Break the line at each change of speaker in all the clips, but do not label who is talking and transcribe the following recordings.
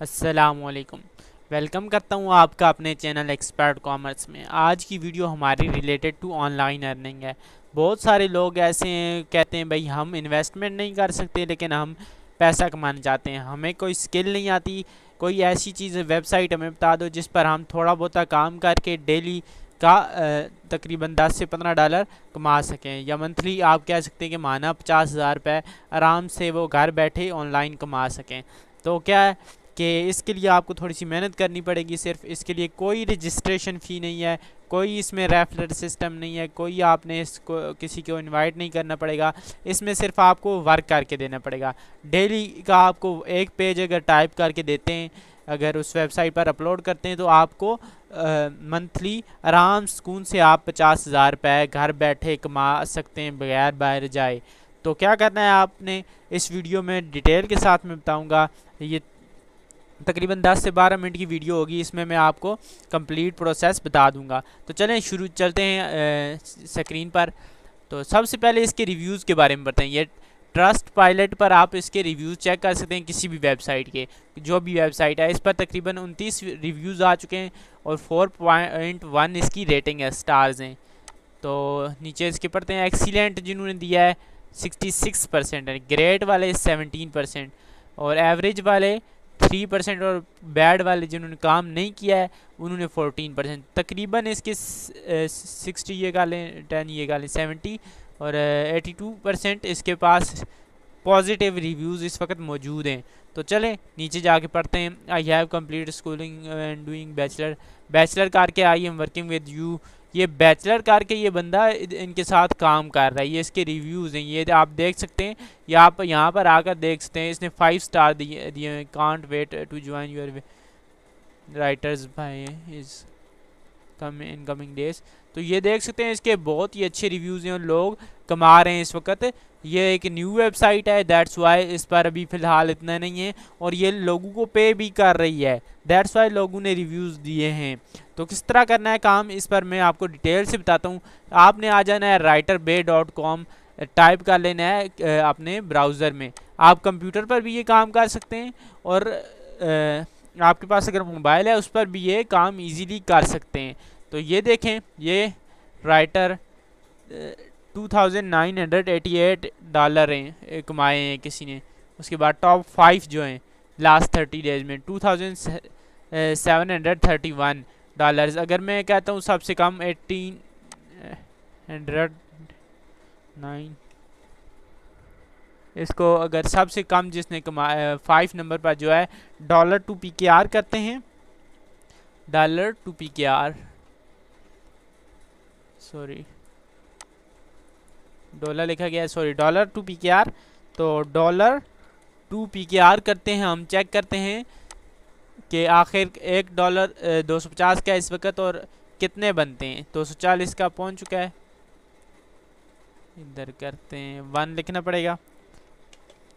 असलकुम वेलकम करता हूँ आपका अपने चैनल एक्सपर्ट कॉमर्स में आज की वीडियो हमारी रिलेटेड टू ऑनलाइन अर्निंग है बहुत सारे लोग ऐसे हैं कहते हैं भाई हम इन्वेस्टमेंट नहीं कर सकते लेकिन हम पैसा कमाना चाहते हैं हमें कोई स्किल नहीं आती कोई ऐसी चीज़ वेबसाइट हमें बता दो जिस पर हम थोड़ा बहुत काम करके डेली का तकरीबन 10 से 15 डॉलर कमा सकें या मंथली आप कह सकते हैं कि माना पचास हज़ार रुपये आराम से वो घर बैठे ऑनलाइन कमा सकें तो क्या है कि इसके लिए आपको थोड़ी सी मेहनत करनी पड़ेगी सिर्फ इसके लिए कोई रजिस्ट्रेशन फ़ी नहीं है कोई इसमें रेफरल सिस्टम नहीं है कोई आपने इसको किसी को इनवाइट नहीं करना पड़ेगा इसमें सिर्फ आपको वर्क करके देना पड़ेगा डेली का आपको एक पेज अगर टाइप करके देते हैं अगर उस वेबसाइट पर अपलोड करते हैं तो आपको मंथली आराम सुकून से आप पचास हज़ार रुपये घर बैठे कमा सकते हैं बगैर बाहर जाए तो क्या करना है आपने इस वीडियो में डिटेल के साथ में बताऊँगा ये तकरीबन 10 से 12 मिनट की वीडियो होगी इसमें मैं आपको कंप्लीट प्रोसेस बता दूंगा तो चलें शुरू चलते हैं स्क्रीन पर तो सबसे पहले इसके रिव्यूज़ के बारे में बताएं ये ट्रस्ट पायलट पर आप इसके रिव्यूज़ चेक कर सकते हैं किसी भी वेबसाइट के जो भी वेबसाइट है इस पर तकरीबन उनतीस रिव्यूज़ आ चुके हैं और फोर पॉइंट वन इसकी रेटिंग है स्टार्स हैं तो नीचे इसके पढ़ते हैं एक्सीलेंट जिन्होंने दिया है सिक्सटी सिक्स परसेंट ग्रेट वाले सेवनटीन परसेंट और एवरेज वाले थ्री परसेंट और बैड वाले जिन्होंने काम नहीं किया है उन्होंने फोर्टीन परसेंट तकरीबन इसके सिक्सटी ये गाले टेन ये गाले सेवेंटी और एटी टू परसेंट इसके पास पॉजिटिव रिव्यूज़ इस वक्त मौजूद हैं तो चलें नीचे जाके पढ़ते हैं I have complete schooling and doing bachelor bachelor करके I am working with you ये बैचलर कार के ये बंदा इनके साथ काम कर रहा है ये इसके रिव्यूज़ हैं ये आप देख सकते हैं ये आप यहाँ पर आकर देख सकते हैं इसने फाइव स्टार दिए दिए हैं can't wait to join your writers भाई इज़ कम इनकमिंग डेज तो ये देख सकते हैं इसके बहुत ही अच्छे रिव्यूज़ हैं लोग कमा रहे हैं इस वक्त ये एक न्यू वेबसाइट है दैट्स वाई इस पर अभी फ़िलहाल इतना नहीं है और ये लोगों को पे भी कर रही है दैट्स वाई लोगों ने रिव्यूज़ दिए हैं तो किस तरह करना है काम इस पर मैं आपको डिटेल से बताता हूँ आपने आ जाना है writer bay dot com type कर लेना है अपने ब्राउज़र में आप कंप्यूटर पर भी ये काम कर सकते हैं और आपके पास अगर मोबाइल है उस पर भी ये काम ईज़िली कर सकते हैं तो ये देखें ये writer two thousand nine hundred eighty eight dollar हैं कमाए हैं किसी ने उसके बाद टॉप फाइव जो हैं लास्ट थर्टी डेज में two thousand seven hundred thirty one dollars अगर मैं कहता हूँ सबसे कम एटीन हंड्रेड नाइन इसको अगर सबसे कम जिसने कमाया फाइव नंबर पर जो है dollar to P K R करते हैं dollar to P K R sorry dollar लिखा गया है sorry dollar to P K R तो dollar to P K R करते हैं हम चेक करते हैं कि आखिर एक डॉलर दो सौ पचास का इस वक्त और कितने बनते हैं दो सौ चालीस का पहुंच चुका है इधर करते हैं वन लिखना पड़ेगा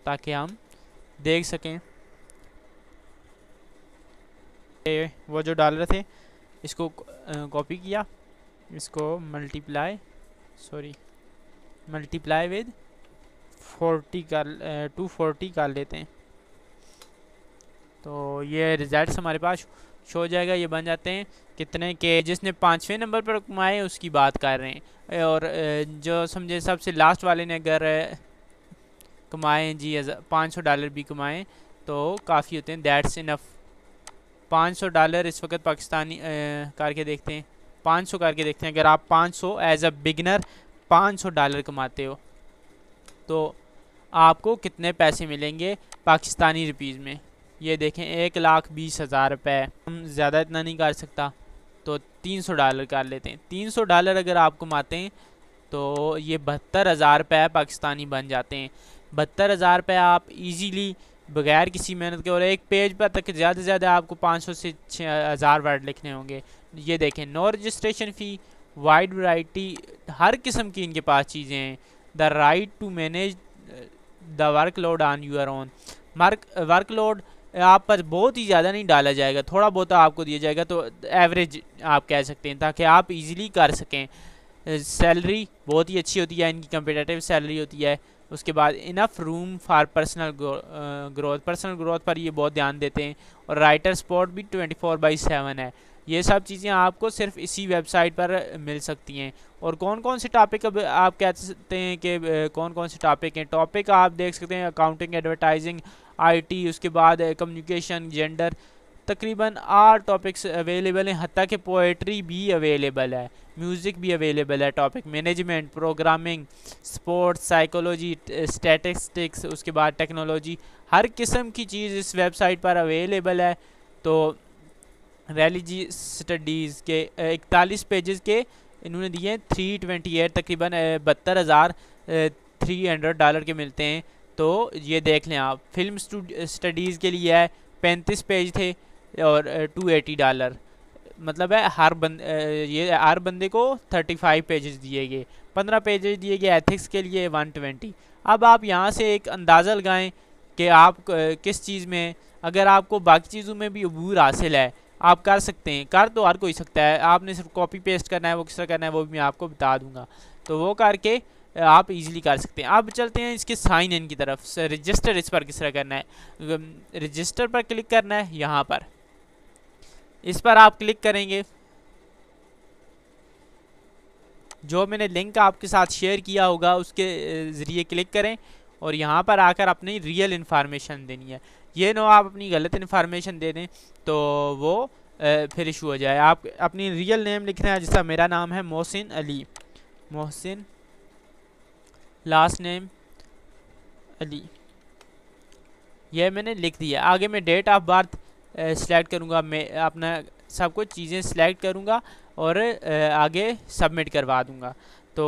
ताकि हम देख सकें वो जो डॉलर थे इसको कॉपी किया इसको multiply sorry multiply with forty कर टू फोर्टी कर लेते हैं तो ये रिज़ल्ट हमारे पास शो हो जाएगा ये बन जाते हैं कितने के जिसने पाँचवें नंबर पर कमाए उसकी बात कर रहे हैं और जो समझे सबसे लास्ट वाले ने अगर कमाए जी पाँच सौ डॉलर भी कमाएँ तो काफ़ी होते हैं दैट्स इनफ पाँच सौ डॉलर इस वक्त पाकिस्तानी करके देखते हैं 500 करके देखते हैं अगर आप 500 एज अ बिगनर 500 डॉलर कमाते हो तो आपको कितने पैसे मिलेंगे पाकिस्तानी रुपीज़ में ये देखें एक लाख बीस हज़ार रुपये हम ज़्यादा इतना नहीं कर सकता तो तीन सौ डॉलर कर लेते हैं तीन सौ डॉलर अगर आप कमाते हैं तो ये बहत्तर हज़ार रुपये पाकिस्तानी बन जाते हैं बहत्तर हज़ार रुपये आप इजीली बगैर किसी मेहनत के और एक पेज पर तक ज़्यादा से ज़्यादा आपको 500 से छः हज़ार वर्ड लिखने होंगे ये देखें no registration fee wide variety हर किस्म की इनके पास चीज़ें हैं the right to manage the workload on your own mark workload आप पर बहुत ही ज़्यादा नहीं डाला जाएगा थोड़ा बहुत तो आपको दिया जाएगा तो एवरेज आप कह सकते हैं ताकि आप इजीली कर सकें सैलरी uh, बहुत ही अच्छी होती है इनकी कंपिटेटिव सैलरी होती है उसके बाद enough room for personal growth personal growth पर ये बहुत ध्यान देते हैं और राइटर स्पॉट भी 24 फोर बाई सेवन है ये सब चीज़ें आपको सिर्फ इसी वेबसाइट पर मिल सकती हैं और कौन कौन से टॉपिक अब आप कह सकते हैं कि कौन कौन से टॉपिक हैं टॉपिक आप देख सकते हैं अकाउंटिंग एडवर्टाइजिंग आईटी उसके बाद कम्युनिकेशन जेंडर तकरीबन आठ टॉपिक्स अवेलेबल हैं हती कि पोइट्री भी अवेलेबल है म्यूज़िक भी अवेलेबल है topic management programming sports psychology statistics उसके बाद टेक्नोलॉजी हर किस्म की चीज़ इस वेबसाइट पर अवेलेबल है तो रेलिजी स्टडीज़ के इकतालीस पेजेस के इन्होंने दिए हैं थ्री ट्वेंटी एट तकरीबन बहत्तर हज़ार थ्री हंड्रेड डॉलर के मिलते हैं तो ये देख लें आप फिल्म स्टडीज़ के लिए है पैंतीस पेज थे और टू एटी डॉलर मतलब है हर बंद ये हर बंदे को थर्टी फाइव पेजेस दिए गए पंद्रह पेजेस दिए गए एथिक्स के लिए वन ट्वेंटी अब आप यहाँ से एक अंदाज़ा लगाएं कि आप किस चीज़ में अगर आपको बाकी चीज़ों में भी अबूर हासिल है आप कर सकते हैं कर तो हर कोई सकता है आपने सिर्फ कॉपी पेस्ट करना है वो किस तरह करना है वो भी मैं आपको बता दूंगा तो वो करके आप इजीली कर सकते हैं अब चलते हैं इसके साइन इन की तरफ रजिस्टर इस पर किस तरह करना है रजिस्टर पर क्लिक करना है यहाँ पर इस पर आप क्लिक करेंगे जो मैंने लिंक आपके साथ शेयर किया होगा उसके ज़रिए क्लिक करें और यहाँ पर आकर अपनी रियल इन्फॉर्मेशन देनी है ये नो आप अपनी गलत इन्फॉर्मेशन दे दें तो वो फिर इशू हो जाए आप अपनी रियल नेम लिखना है जैसा मेरा नाम है मोहसिन अली मोहसिन लास्ट नेम अली यह मैंने लिख दिया आगे में डेट ऑफ बर्थ सिलेक्ट करूँगा मैं अपना सब कुछ चीज़ें सिलेक्ट करूँगा और आगे सबमिट करवा दूँगा तो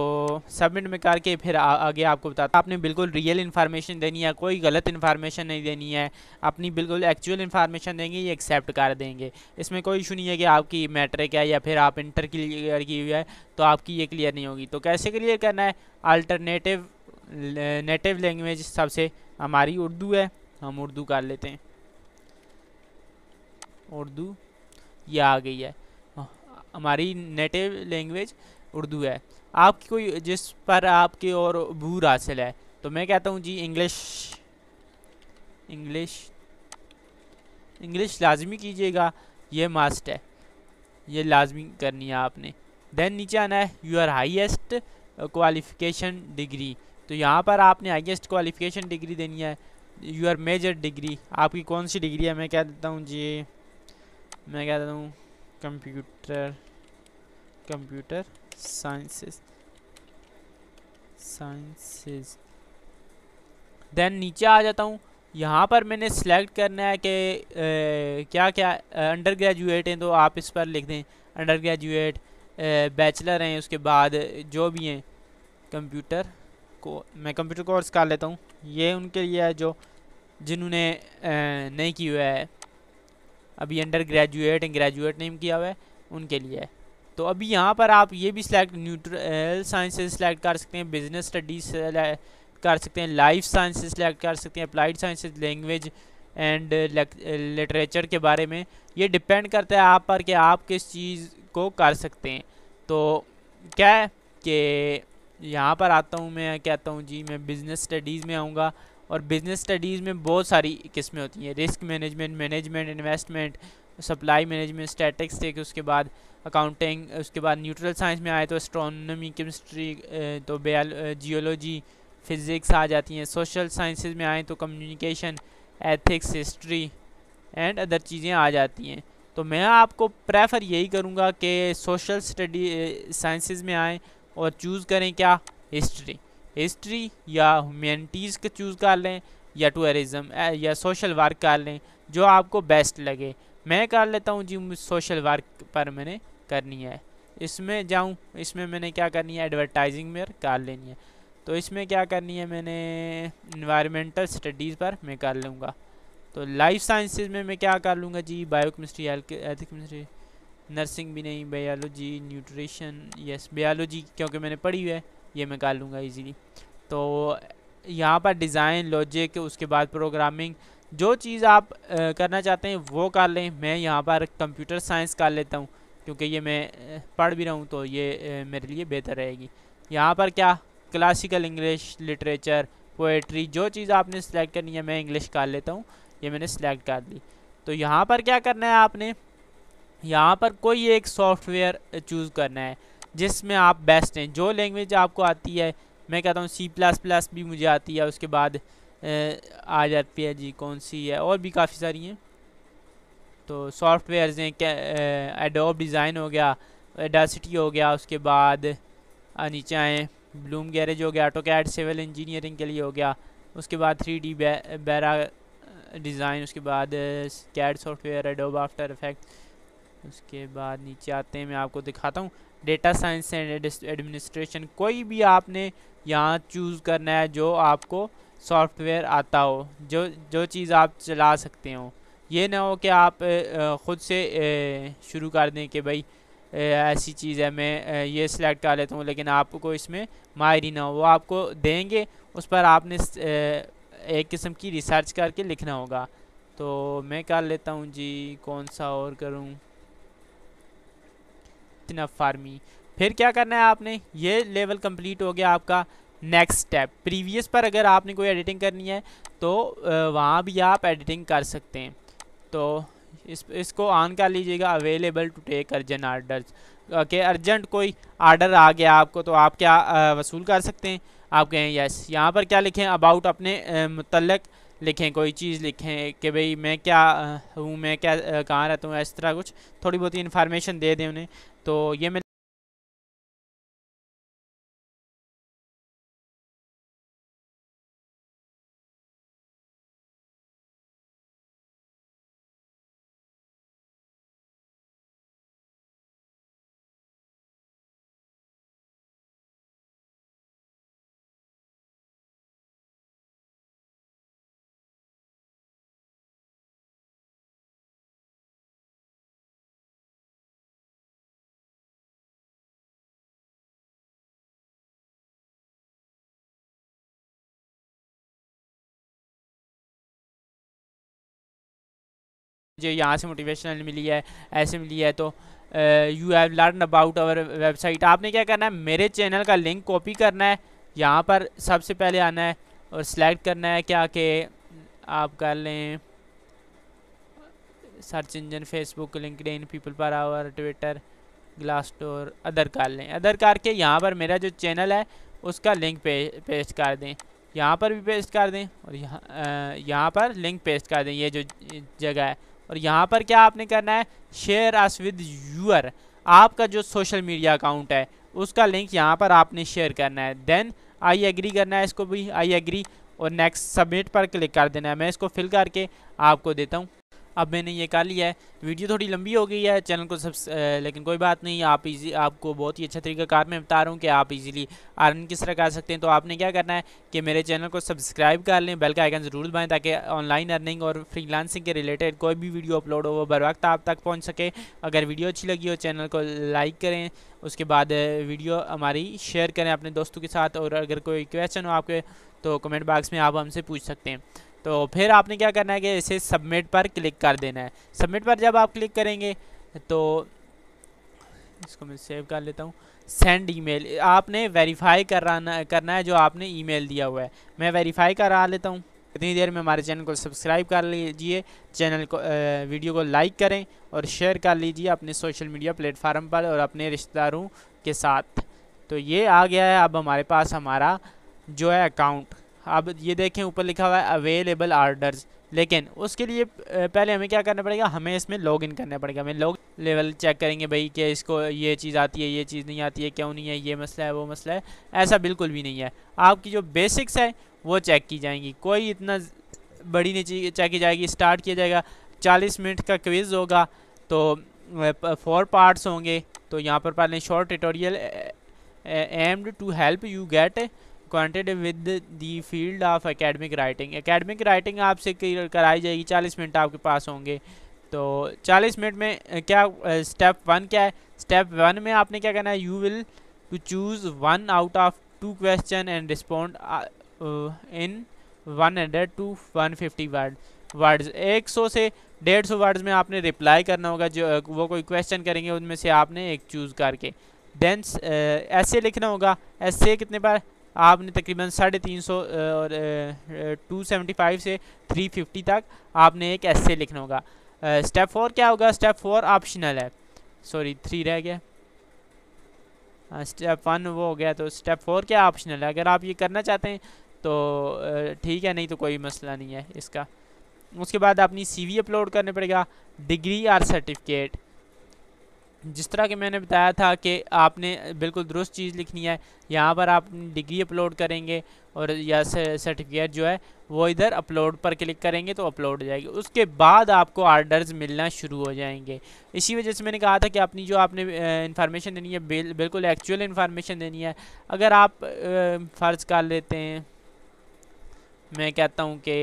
सबमिट में करके फिर आ, आगे आपको बताता आपने बिल्कुल रियल इन्फॉर्मेशन देनी है कोई गलत इन्फॉर्मेशन नहीं देनी है अपनी बिल्कुल एक्चुअल इन्फॉर्मेशन देंगे ये एक्सेप्ट कर देंगे इसमें कोई इशू नहीं है कि आपकी मैट्रिक है या फिर आप इंटर क्लियर की हुई है तो आपकी ये क्लियर नहीं होगी तो कैसे क्लियर करना है अल्टरनेटिव नेटिव लैंग्वेज सबसे हमारी उर्दू है हम उर्दू कर लेते हैं उर्दू ये आ गई है हाँ, हमारी नेटिव लैंग्वेज उर्दू है आपकी कोई जिस पर आपके और भूर हासिल है तो मैं कहता हूँ जी इंग्लिश इंग्लिश इंग्लिश लाजमी कीजिएगा ये मास्ट है ये लाजमी करनी है आपने देन नीचे आना है आर हाइस्ट क्वालिफिकेशन डिग्री तो यहाँ पर आपने हाइस्ट क्वालिफिकेशन डिग्री देनी है आर मेजर डिग्री आपकी कौन सी डिग्री है मैं कह देता हूँ जी मैं कह देता हूँ computer computer sciences sciences then नीचे आ जाता हूँ यहाँ पर मैंने सेलेक्ट करना है कि क्या क्या अंडर ग्रेजुएट हैं तो आप इस पर लिख दें अंडर ग्रेजुएट बैचलर हैं उसके बाद जो भी हैं कंप्यूटर को मैं कंप्यूटर कोर्स कर लेता हूँ ये उनके लिए है जो जिन्होंने नहीं किया है अभी undergraduate and graduate name किया हुआ है उनके लिए तो अभी यहाँ पर आप ये भी सिलेक्ट न्यूट्रल साइंसेज सेलेक्ट कर सकते हैं बिजनेस स्टडीज कर सकते हैं लाइफ साइंसेज सेलेक्ट कर सकते हैं applied sciences language and literature के बारे में ये डिपेंड करता है आप पर कि आप किस चीज़ को कर सकते हैं तो क्या है कि यहाँ पर आता हूँ मैं कहता हूँ जी मैं बिज़नेस स्टडीज़ में आऊँगा और बिज़नेस स्टडीज़ में बहुत सारी किस्में होती हैं risk management management investment supply management statics थे कि उसके बाद अकाउंटिंग उसके बाद न्यूट्रल साइंस में आए तो एस्ट्रोनॉमी केमिस्ट्री तो बयाल जियोलॉजी फिज़िक्स आ जाती हैं सोशल साइंसेज में आए तो communication ethics history and other चीज़ें आ जाती हैं तो मैं आपको प्रेफर यही करूँगा कि सोशल स्टडी साइंसेज में आएँ और चूज़ करें क्या हिस्ट्री हिस्ट्री या ह्यूमैनिटीज़ का चूज़ कर लें या टूरिज़म या सोशल वर्क कर लें जो आपको बेस्ट लगे मैं कर लेता हूँ जी सोशल वर्क पर मैंने करनी है इसमें जाऊँ इसमें मैंने क्या करनी है एडवर्टाइजिंग में कर लेनी है तो इसमें क्या करनी है मैंने इन्वायरमेंटल स्टडीज़ पर मैं कर लूँगा तो लाइफ साइंसेज में मैं क्या कर लूँगा जी biochemistry ethic chemistry nursing भी नहीं बायोलॉजी न्यूट्रिशन यस बायोलॉजी क्योंकि मैंने पढ़ी हुई है ये मैं कर लूँगा ईजीली तो यहाँ पर डिज़ाइन लॉजिक उसके बाद प्रोग्रामिंग जो चीज़ आप करना चाहते हैं वो कर लें मैं यहाँ पर कंप्यूटर साइंस कर लेता हूँ क्योंकि ये मैं पढ़ भी रहा हूँ तो ये मेरे लिए बेहतर रहेगी यहाँ पर क्या क्लासिकल इंग्लिश लिटरेचर पोएट्री जो चीज़ आपने सेलेक्ट करनी है मैं इंग्लिश कर लेता हूँ ये मैंने सेलेक्ट कर ली तो यहाँ पर क्या करना है आपने यहाँ पर कोई एक सॉफ्टवेयर चूज़ करना है जिसमें आप बेस्ट हैं जो लैंग्वेज आपको आती है मैं कहता हूँ सी प्लस प्लस भी मुझे आती है उसके बाद आ जाती है जी कौन सी है और भी काफ़ी सारी हैं तो सॉफ्टवेयर हैं एडोब डिज़ाइन हो गया एडासिटी हो गया उसके बाद नीचे आएँ ब्लूम गैरेज हो गया ऑटो कैड सिविल इंजीनियरिंग के लिए हो गया उसके बाद थ्री डी बैरा डिज़ाइन उसके बाद CAD software Adobe after effect उसके बाद नीचे आते हैं मैं आपको दिखाता हूँ डेटा साइंस एंड एडमिनिस्ट्रेशन कोई भी आपने यहाँ चूज़ करना है जो आपको सॉफ्टवेयर आता हो जो जो चीज़ आप चला सकते हो ये ना हो कि आप ख़ुद से शुरू कर दें कि भाई ऐसी चीज़ है मैं ये सिलेक्ट कर लेता हूँ लेकिन आपको इसमें मायरी ना हो वो आपको देंगे उस पर आपने एक किस्म की रिसर्च करके लिखना होगा तो मैं कर लेता हूँ जी कौन सा और करूँ इतना फार्मी फिर क्या करना है आपने ये लेवल कंप्लीट हो गया आपका नेक्स्ट स्टेप प्रीवियस पर अगर आपने कोई एडिटिंग करनी है तो वहाँ भी आप एडिटिंग कर सकते हैं तो इस इसको ऑन कर लीजिएगा available to take urgent order okay urgent कोई आर्डर आ गया आपको तो आप क्या आ, वसूल कर सकते हैं आप कहें यस यहाँ पर क्या लिखें अबाउट अपने मुतलक लिखें कोई चीज़ लिखें कि भाई मैं क्या हूँ मैं क्या कहाँ रहता हूँ इस तरह कुछ थोड़ी बहुत इन्फॉर्मेशन दे दें उन्हें तो ये मैं मुझे यहाँ से मोटिवेशनल मिली है ऐसे मिली है तो you have learn about our website आपने क्या करना है मेरे चैनल का लिंक कॉपी करना है यहाँ पर सबसे पहले आना है और सेलेक्ट करना है क्या के आप कर लें search engine Facebook LinkedIn people पर our Twitter glass store other कर लें अदर करके यहाँ पर मेरा जो चैनल है उसका लिंक पे पेस्ट कर दें यहाँ पर भी पेस्ट कर दें और यहाँ यहाँ पर लिंक पेस्ट कर दें ये जो जगह है और यहाँ पर क्या आपने करना है शेयर अस विद यूअर आपका जो सोशल मीडिया अकाउंट है उसका लिंक यहाँ पर आपने शेयर करना है देन आई एग्री करना है इसको भी आई एग्री और नेक्स्ट सबमिट पर क्लिक कर देना है मैं इसको फिल करके आपको देता हूँ अब मैंने ये कर लिया है वीडियो थोड़ी लंबी हो गई है चैनल को सब लेकिन कोई बात नहीं आप इजी आपको बहुत ही अच्छा कार मैं बता रहा हूँ कि आप इजीली अर्न किस तरह कर सकते हैं तो आपने क्या करना है कि मेरे चैनल को सब्सक्राइब कर लें बेल का आइकन ज़रूर दबाएँ ताकि ऑनलाइन अर्निंग और फ्री के रिलेटेड कोई भी वीडियो अपलोड हो वो बर वक्त आप तक पहुँच सके अगर वीडियो अच्छी लगी हो चैनल को लाइक करें उसके बाद वीडियो हमारी शेयर करें अपने दोस्तों के साथ और अगर कोई क्वेश्चन हो आपके तो कमेंट बॉक्स में आप हमसे पूछ सकते हैं तो फिर आपने क्या करना है कि इसे सबमिट पर क्लिक कर देना है सबमिट पर जब आप क्लिक करेंगे तो इसको मैं सेव कर लेता हूँ सेंड ईमेल आपने वेरीफाई कराना करना है जो आपने ईमेल दिया हुआ है मैं वेरीफाई करा लेता हूँ इतनी देर में हमारे चैनल को सब्सक्राइब कर लीजिए चैनल को वीडियो को लाइक करें और शेयर कर लीजिए अपने सोशल मीडिया प्लेटफार्म पर और अपने रिश्तेदारों के साथ तो ये आ गया है अब हमारे पास हमारा जो है अकाउंट अब ये देखें ऊपर लिखा हुआ है अवेलेबल आर्डर्स लेकिन उसके लिए पहले हमें क्या करना पड़ेगा हमें इसमें लॉग इन करना पड़ेगा हमें लॉग लेवल चेक करेंगे भाई कि इसको ये चीज़ आती है ये चीज़ नहीं आती है क्यों नहीं है ये मसला है वो मसला है ऐसा बिल्कुल भी नहीं है आपकी जो बेसिक्स है वो चेक की जाएंगी कोई इतना बड़ी नहीं चीज चेक की जाएगी स्टार्ट किया जाएगा चालीस मिनट का क्विज़ होगा तो फोर पार्ट्स होंगे तो यहाँ पर पहले short tutorial aimed to help you get quantity with the field of academic writing academic writing आपसे कराई जाएगी चालीस मिनट आपके पास होंगे तो चालीस मिनट में क्या स्टेप वन क्या है स्टेप वन में आपने क्या करना है you will to choose one out of two question and respond in one hundred to one fifty word words एक सौ से डेढ़ सौ वर्ड्स में आपने रिप्लाई करना होगा जो वो कोई क्वेश्चन करेंगे उनमें से आपने एक चूज़ करके देन ऐसे लिखना होगा ऐसे कितने बार आपने तकरीबन साढ़े तीन सौ और टू सेवेंटी फाइव से थ्री फिफ्टी तक आपने एक एस लिखना होगा स्टेप फोर क्या होगा स्टेप फोर ऑप्शनल है सॉरी थ्री रह गया स्टेप वन वो हो गया तो स्टेप फोर क्या ऑप्शनल है अगर आप ये करना चाहते हैं तो ठीक है नहीं तो कोई मसला नहीं है इसका उसके बाद अपनी सी अपलोड करने पड़ेगा डिग्री और सर्टिफिकेट जिस तरह के मैंने बताया था कि आपने बिल्कुल दुरुस्त चीज़ लिखनी है यहाँ पर आप डिग्री अपलोड करेंगे और या सर्टिफिकेट जो है वो इधर अपलोड पर क्लिक करेंगे तो अपलोड हो जाएगी उसके बाद आपको आर्डर्स मिलना शुरू हो जाएंगे इसी वजह से मैंने कहा था कि अपनी जो आपने इन्फॉर्मेशन देनी है बिल्कुल एक्चुअल इन्फॉर्मेशन देनी है अगर आप फ़र्ज़ कर लेते हैं मैं कहता हूँ कि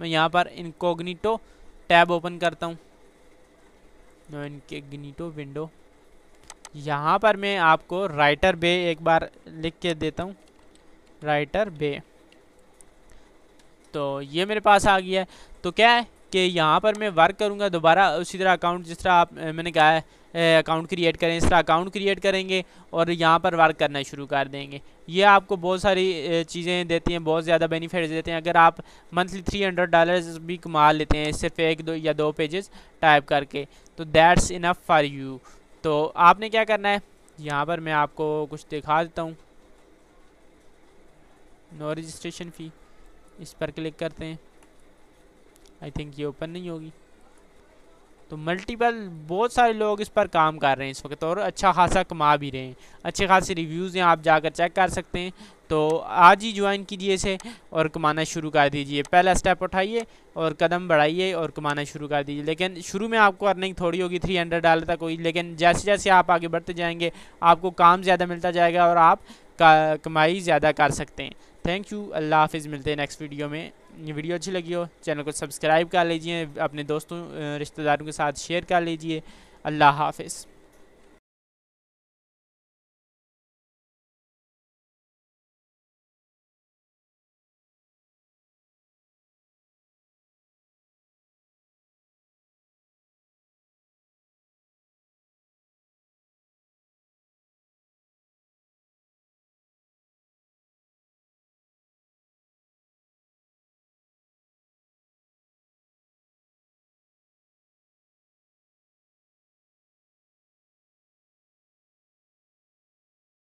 मैं यहाँ पर इनकोगनीटो टैब ओपन करता हूँ गिनीटो विंडो यहाँ पर मैं आपको राइटर बे एक बार लिख के देता हूँ राइटर बे तो ये मेरे पास आ गया है तो क्या है कि यहाँ पर मैं वर्क करूँगा दोबारा उसी तरह अकाउंट जिस तरह आप मैंने कहा है अकाउंट क्रिएट करें इस तरह अकाउंट क्रिएट करेंगे और यहाँ पर वर्क करना शुरू कर देंगे ये आपको बहुत सारी चीज़ें देती हैं बहुत ज़्यादा बेनिफिट देते हैं अगर आप मंथली थ्री हंड्रेड डॉलर भी कमा लेते हैं इससे फेक दो या दो पेजेस टाइप करके तो दैट्स इनफ फॉर यू तो आपने क्या करना है यहाँ पर मैं आपको कुछ दिखा देता हूँ नो रजिस्ट्रेशन फ़ी इस पर क्लिक करते हैं आई थिंक ये ओपन नहीं होगी तो मल्टीपल बहुत सारे लोग इस पर काम कर रहे हैं इस वक्त और अच्छा खासा कमा भी रहे हैं अच्छे खासे रिव्यूज़ हैं आप जाकर चेक कर सकते हैं तो आज ही ज्वाइन कीजिए इसे और कमाना शुरू कर दीजिए पहला स्टेप उठाइए और कदम बढ़ाइए और कमाना शुरू कर दीजिए लेकिन शुरू में आपको अर्निंग थोड़ी होगी थ्री हंड्रेड डाले तक होगी लेकिन जैसे जैसे आप आगे बढ़ते जाएंगे आपको काम ज़्यादा मिलता जाएगा और आप कमाई ज़्यादा कर सकते हैं थैंक यू अल्लाह हाफिज़ मिलते हैं नेक्स्ट वीडियो में ये वीडियो अच्छी लगी हो चैनल को सब्सक्राइब कर लीजिए अपने दोस्तों रिश्तेदारों के साथ शेयर कर लीजिए अल्लाह हाफिज़